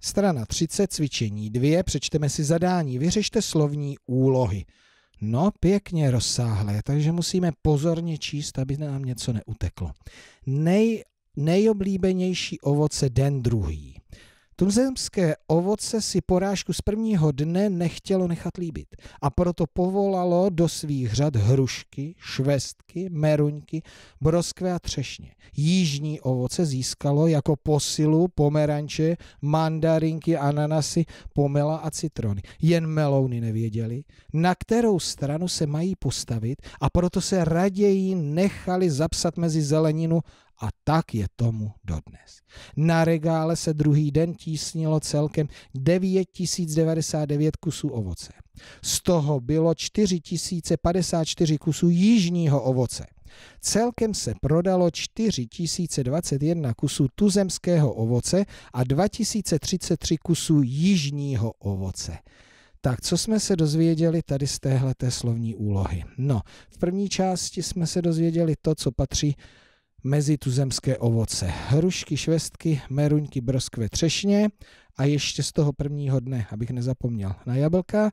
Strana 30, cvičení 2, přečteme si zadání, vyřešte slovní úlohy. No, pěkně rozsáhlé, takže musíme pozorně číst, aby nám něco neuteklo. Nej, nejoblíbenější ovoce den druhý. Tuzemské ovoce si porážku z prvního dne nechtělo nechat líbit a proto povolalo do svých řad hrušky, švestky, meruňky, broskve a třešně. Jižní ovoce získalo jako posilu pomeranče, mandarinky, ananasy, pomela a citrony. Jen melouny nevěděli, na kterou stranu se mají postavit a proto se raději nechali zapsat mezi zeleninu a tak je tomu dodnes. Na regále se druhý den tísnilo celkem 9099 kusů ovoce. Z toho bylo 4054 kusů jižního ovoce. Celkem se prodalo 4021 kusů tuzemského ovoce a 2033 kusů jižního ovoce. Tak, co jsme se dozvěděli tady z téhleté slovní úlohy? No, v první části jsme se dozvěděli to, co patří mezi tuzemské ovoce. Hrušky, švestky, meruňky, broskve, třešně a ještě z toho prvního dne, abych nezapomněl, na jablka,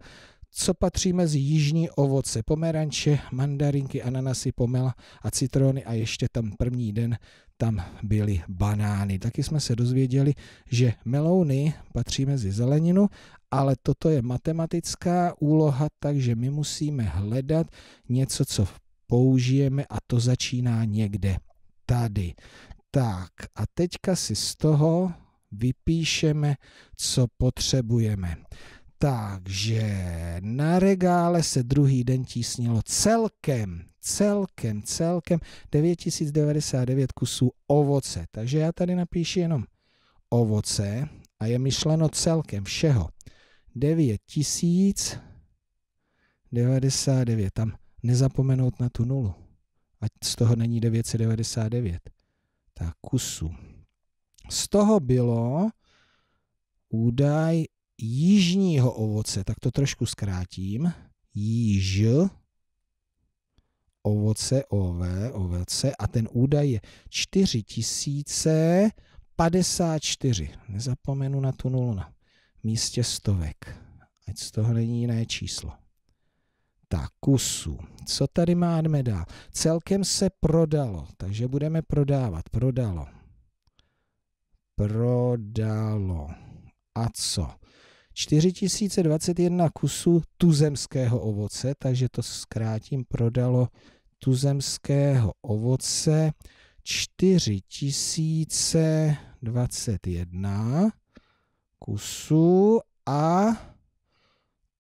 co patří mezi jižní ovoce, pomeranče, mandarinky, ananasy, pomela a citrony a ještě tam první den tam byly banány. Taky jsme se dozvěděli, že melouny patří mezi zeleninu, ale toto je matematická úloha, takže my musíme hledat něco, co použijeme a to začíná někde tady. Tak a teďka si z toho vypíšeme, co potřebujeme. Takže na regále se druhý den tísnilo celkem, celkem, celkem 9099 kusů ovoce. Takže já tady napíšu jenom ovoce a je myšleno celkem všeho. 9099, tam nezapomenout na tu nulu ať z toho není 999. Tak kusu. Z toho bylo údaj jižního ovoce, tak to trošku zkrátím, již ovoce, ové, ovoce a ten údaj je 4054. Nezapomenu na tu nulu na místě stovek, ať z toho není jiné číslo. 300 kusů. Co tady máme dál? Celkem se prodalo, takže budeme prodávat. Prodalo. Prodalo. A co? 4021 kusů tuzemského ovoce, takže to zkrátím, prodalo tuzemského ovoce 4021 kusů a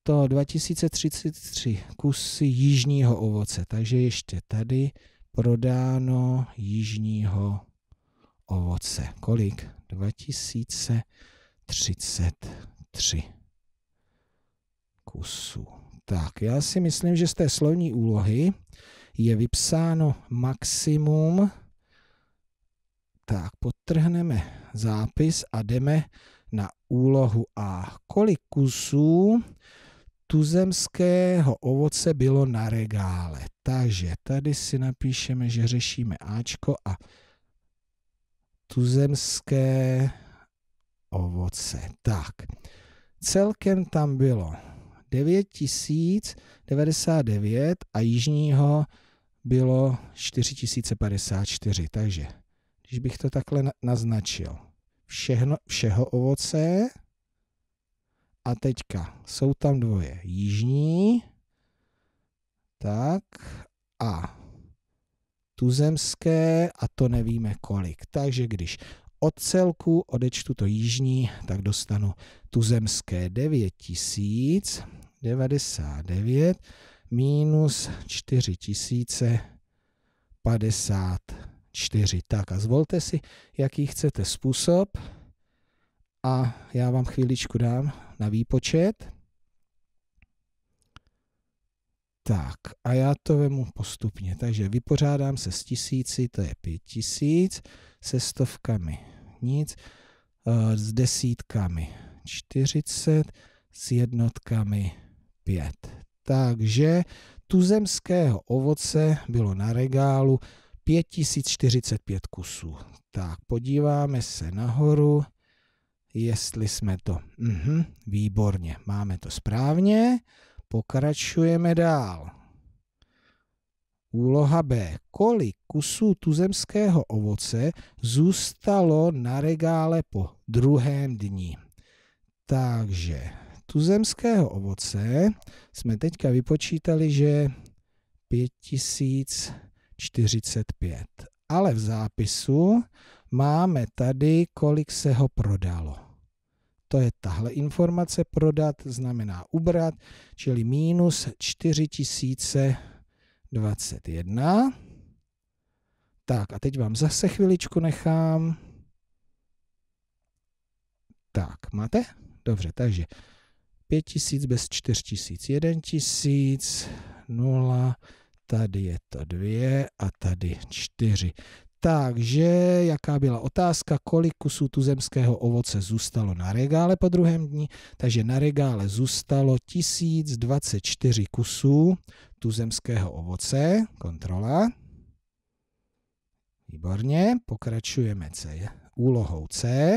to 2033 kusy jižního ovoce, takže ještě tady prodáno jižního ovoce. Kolik? 2033 kusů. Tak, já si myslím, že z té slovní úlohy je vypsáno maximum. Tak, potrhneme zápis a jdeme na úlohu A. Kolik kusů tuzemského ovoce bylo na regále. Takže tady si napíšeme, že řešíme Ačko a tuzemské ovoce. Tak, celkem tam bylo 9099 a jižního bylo 4054, takže když bych to takhle naznačil, všeho, všeho ovoce, a teďka jsou tam dvoje jižní. Tak a tuzemské a to nevíme kolik. Takže když od celku odečtu to jižní, tak dostanu tuzemské 9099 minus 4054. Tak a zvolte si, jaký chcete způsob a já vám chvíličku dám na výpočet. Tak a já to vemu postupně, takže vypořádám se s tisíci, to je pět tisíc, se stovkami nic, eh, s desítkami 40, s jednotkami 5. Takže tuzemského ovoce bylo na regálu 5045 kusů. Tak podíváme se nahoru jestli jsme to... Mhm, výborně, máme to správně. Pokračujeme dál. Úloha B. Kolik kusů tuzemského ovoce zůstalo na regále po druhém dni? Takže tuzemského ovoce jsme teďka vypočítali, že 5045. Ale v zápisu máme tady, kolik se ho prodalo to je tahle informace, prodat znamená ubrat, čili minus 4021. Tak a teď vám zase chviličku nechám. Tak, máte? Dobře, takže 5000 bez 4000, 1000, 0, tady je to 2 a tady 4. Takže jaká byla otázka, kolik kusů tuzemského ovoce zůstalo na regále po druhém dní? Takže na regále zůstalo 1024 kusů tuzemského ovoce, kontrola. Výborně, pokračujeme C, úlohou C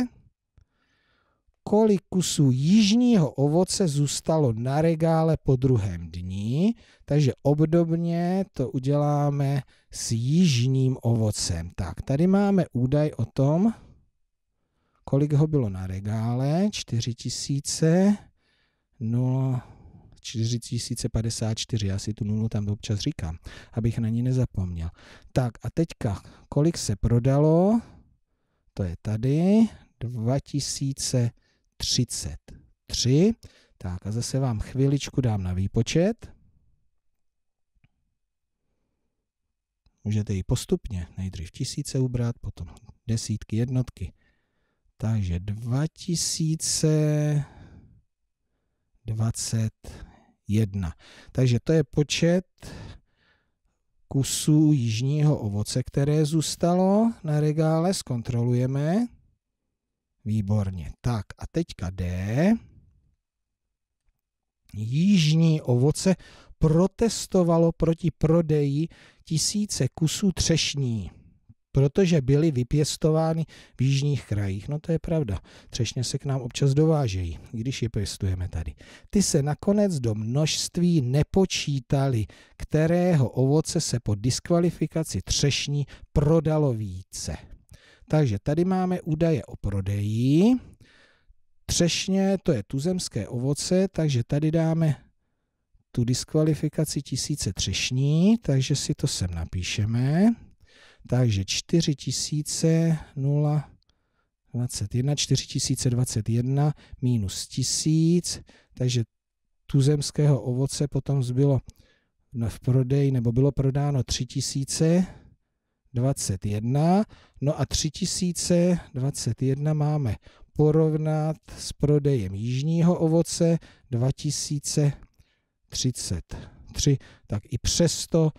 kolik kusů jižního ovoce zůstalo na regále po druhém dní, takže obdobně to uděláme s jižním ovocem. Tak, tady máme údaj o tom, kolik ho bylo na regále, 4000, no 4054, já si tu nulu tam občas říkám, abych na ní nezapomněl. Tak a teďka, kolik se prodalo, to je tady, 2000 33. Tak a zase vám chviličku dám na výpočet. Můžete ji postupně, nejdřív tisíce ubrat, potom desítky, jednotky. Takže 2021. Takže to je počet kusů jižního ovoce, které zůstalo na regále. Zkontrolujeme. Výborně. Tak a teďka D. Jižní ovoce protestovalo proti prodeji tisíce kusů třešní, protože byly vypěstovány v jižních krajích. No to je pravda, třešně se k nám občas dovážejí, když je pěstujeme tady. Ty se nakonec do množství nepočítali, kterého ovoce se po diskvalifikaci třešní prodalo více. Takže tady máme údaje o prodeji. Třešně, to je tuzemské ovoce, takže tady dáme tu diskvalifikaci tisíce třešní, takže si to sem napíšeme. Takže 21, 4021 minus 1000, takže tuzemského ovoce potom zbylo v prodeji, nebo bylo prodáno 3000, 21. No a 3021 máme porovnat s prodejem jižního ovoce 2033. Tak i přesto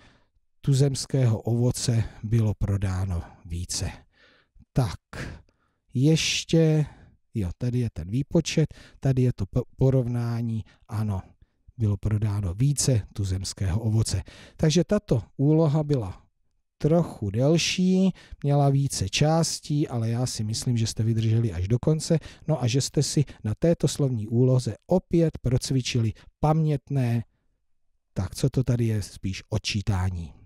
tuzemského ovoce bylo prodáno více. Tak, ještě, jo, tady je ten výpočet, tady je to porovnání, ano, bylo prodáno více tuzemského ovoce. Takže tato úloha byla trochu delší, měla více částí, ale já si myslím, že jste vydrželi až do konce, no a že jste si na této slovní úloze opět procvičili pamětné, tak co to tady je, spíš odčítání.